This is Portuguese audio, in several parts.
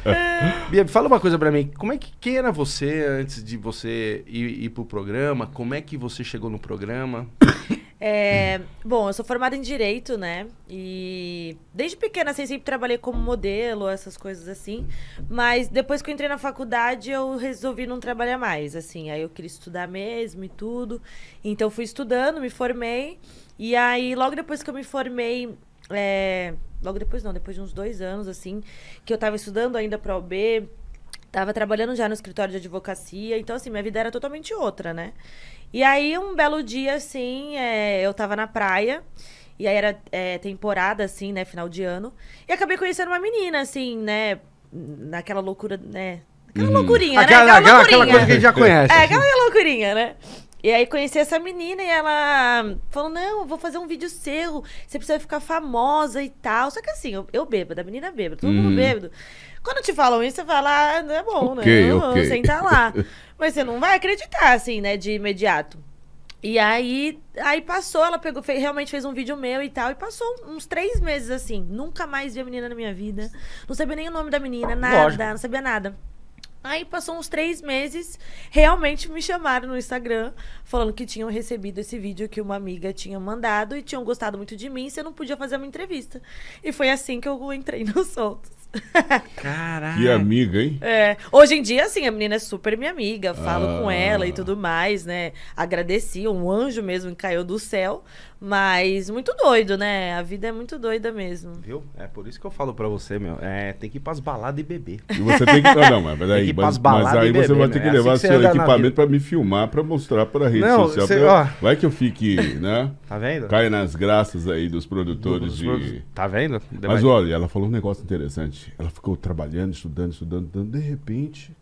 Bia, fala uma coisa para mim. Como é que quem era você antes de você ir, ir pro programa? Como é que você chegou no programa? É, bom, eu sou formada em Direito, né? E desde pequena, assim, sempre trabalhei como modelo, essas coisas assim. Mas depois que eu entrei na faculdade, eu resolvi não trabalhar mais, assim. Aí eu queria estudar mesmo e tudo. Então fui estudando, me formei. E aí, logo depois que eu me formei, é, Logo depois não, depois de uns dois anos, assim, que eu tava estudando ainda pra OB, tava trabalhando já no escritório de advocacia, então, assim, minha vida era totalmente outra, né? E aí, um belo dia, assim, é, eu tava na praia, e aí era é, temporada, assim, né, final de ano, e acabei conhecendo uma menina, assim, né, naquela loucura, né, Aquela uhum. loucurinha, aquela, né? Aquela, aquela, loucurinha. aquela coisa que a gente já conhece. É, aquela loucurinha, né? E aí conheci essa menina e ela falou: Não, eu vou fazer um vídeo seu, você precisa ficar famosa e tal. Só que assim, eu, eu bêbada, a menina é bêbada, todo hum. mundo bêbado. Quando te falam isso, você fala: Ah, não é bom, okay, né? Okay. Sentar tá lá. Mas você não vai acreditar, assim, né, de imediato. E aí, aí passou, ela pegou, fez, realmente fez um vídeo meu e tal, e passou uns três meses assim. Nunca mais vi a menina na minha vida. Não sabia nem o nome da menina, nada, Lógico. não sabia nada. Aí passou uns três meses, realmente me chamaram no Instagram falando que tinham recebido esse vídeo que uma amiga tinha mandado e tinham gostado muito de mim, se eu não podia fazer uma entrevista. E foi assim que eu entrei nos soltos. Caraca. Que amiga, hein? É. Hoje em dia, assim, a menina é super minha amiga, falo ah. com ela e tudo mais, né? Agradeci, um anjo mesmo que caiu do céu. Mas muito doido, né? A vida é muito doida mesmo. Viu? É por isso que eu falo pra você, meu. É, tem que ir pras baladas e beber. E você tem que. não, mas peraí. Tem mas, mas aí beber, você vai né? ter que é assim levar assim que seu equipamento pra me filmar, pra mostrar pra rede não, social. Você, pra... Vai que eu fique, né? Tá vendo? Cai nas graças aí dos produtores do, dos de. Tá vendo? Mas olha, ela falou um negócio interessante. Ela ficou trabalhando, estudando, estudando, estudando. De repente,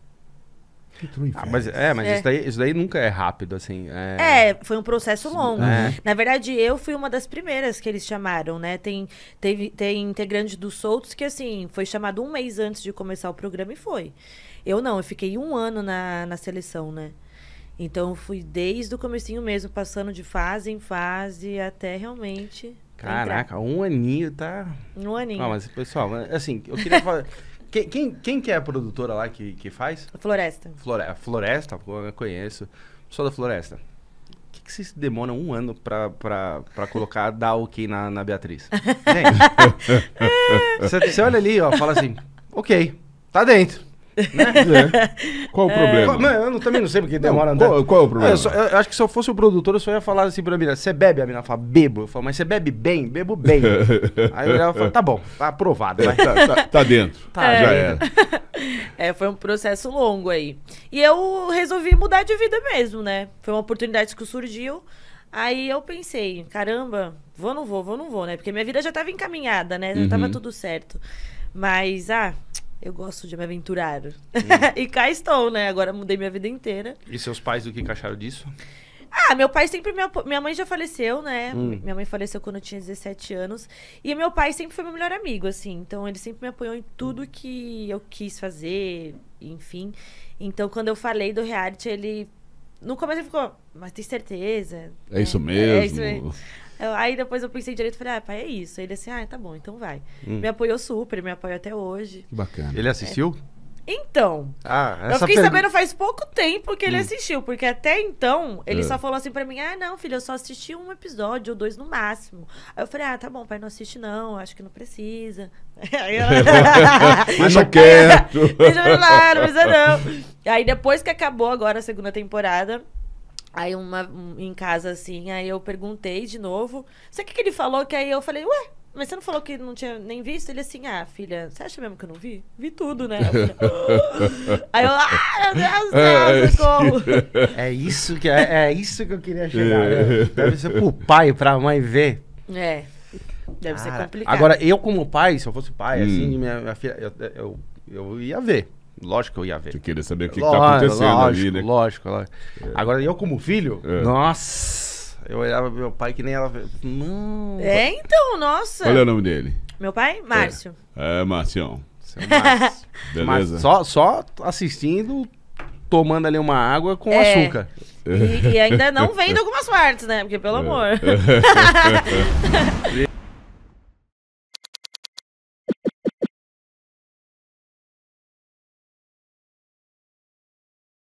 ah, mas, é, mas é. Isso, daí, isso daí nunca é rápido, assim. É, é foi um processo longo. É. Na verdade, eu fui uma das primeiras que eles chamaram, né? Tem, teve, tem integrante dos soltos que, assim, foi chamado um mês antes de começar o programa e foi. Eu não, eu fiquei um ano na, na seleção, né? Então, fui desde o comecinho mesmo, passando de fase em fase até realmente... Caraca, entrar. um aninho tá... Um aninho. Não, mas, pessoal, assim, eu queria falar... Quem, quem, quem que é a produtora lá que, que faz? Floresta. Flore, Floresta, eu conheço. Pessoal da Floresta. O que, que vocês demoram um ano pra, pra, pra colocar, dar ok na, na Beatriz? Gente, você, você olha ali, ó, fala assim, ok, tá dentro. Né? É. Qual o é. problema? Mano, eu também não sei porque demora não, qual, qual, é o ah, problema? Eu, só, eu, acho que se eu fosse o produtor, eu só ia falar assim pra mina: você bebe? A mina fala: bebo. Eu falo: mas você bebe bem? Bebo bem. Aí ela fala: tá bom, tá aprovado. Tá, tá, tá, dentro. Tá, já é. era. É, foi um processo longo aí. E eu resolvi mudar de vida mesmo, né? Foi uma oportunidade que surgiu. Aí eu pensei, caramba, vou não vou, vou não vou, né? Porque minha vida já estava encaminhada, né? Já estava uhum. tudo certo. Mas, ah, eu gosto de me aventurar. Hum. e cá estou, né? Agora mudei minha vida inteira. E seus pais do que acharam disso? Ah, meu pai sempre me Minha mãe já faleceu, né? Hum. Minha mãe faleceu quando eu tinha 17 anos. E meu pai sempre foi meu melhor amigo, assim. Então ele sempre me apoiou em tudo que eu quis fazer, enfim. Então quando eu falei do reality, ele no começo ele ficou, mas tem certeza? É isso é, é mesmo? É isso mesmo. Aí depois eu pensei direito e falei, ah, pai, é isso. Aí ele assim, ah, tá bom, então vai. Hum. Me apoiou super, me apoiou até hoje. Que bacana. Ele assistiu? É. Então, ah, eu fiquei pergunta... sabendo faz pouco tempo que ele hum. assistiu, porque até então ele é. só falou assim para mim: ah, não, filho, eu só assisti um episódio ou dois no máximo. Aí eu falei: ah, tá bom, pai, não assiste não, acho que não precisa. Aí eu... Deixa quieto. Deixa eu lá, não precisa não. Aí depois que acabou agora a segunda temporada, aí uma um, em casa assim, aí eu perguntei de novo. Sabe o que, que ele falou? Que aí eu falei, ué, mas você não falou que não tinha nem visto? Ele assim, ah, filha, você acha mesmo que eu não vi? Vi tudo, né? Oh! Aí eu, ah, meu Deus do céu, é, é, é isso que, é, é isso que eu queria chegar. Né? É. Deve ser pro pai, pra mãe ver. É, deve ah, ser complicado. Agora, eu como pai, se eu fosse pai, hum. assim, minha, minha filha, eu, eu, eu ia ver. Lógico que eu ia ver. Você queria saber o que, lógico, que tá acontecendo lógico, ali, né? Lógico, lógico. É. Agora, eu como filho, é. nossa, eu olhava meu pai que nem ela. Não. É, então, nossa. Qual é o nome dele? Meu pai? É. Márcio. É, é Márcio. Beleza. só, só assistindo, tomando ali uma água com é. açúcar. E, e, ainda não vendo algumas partes, né? Porque, pelo é. amor.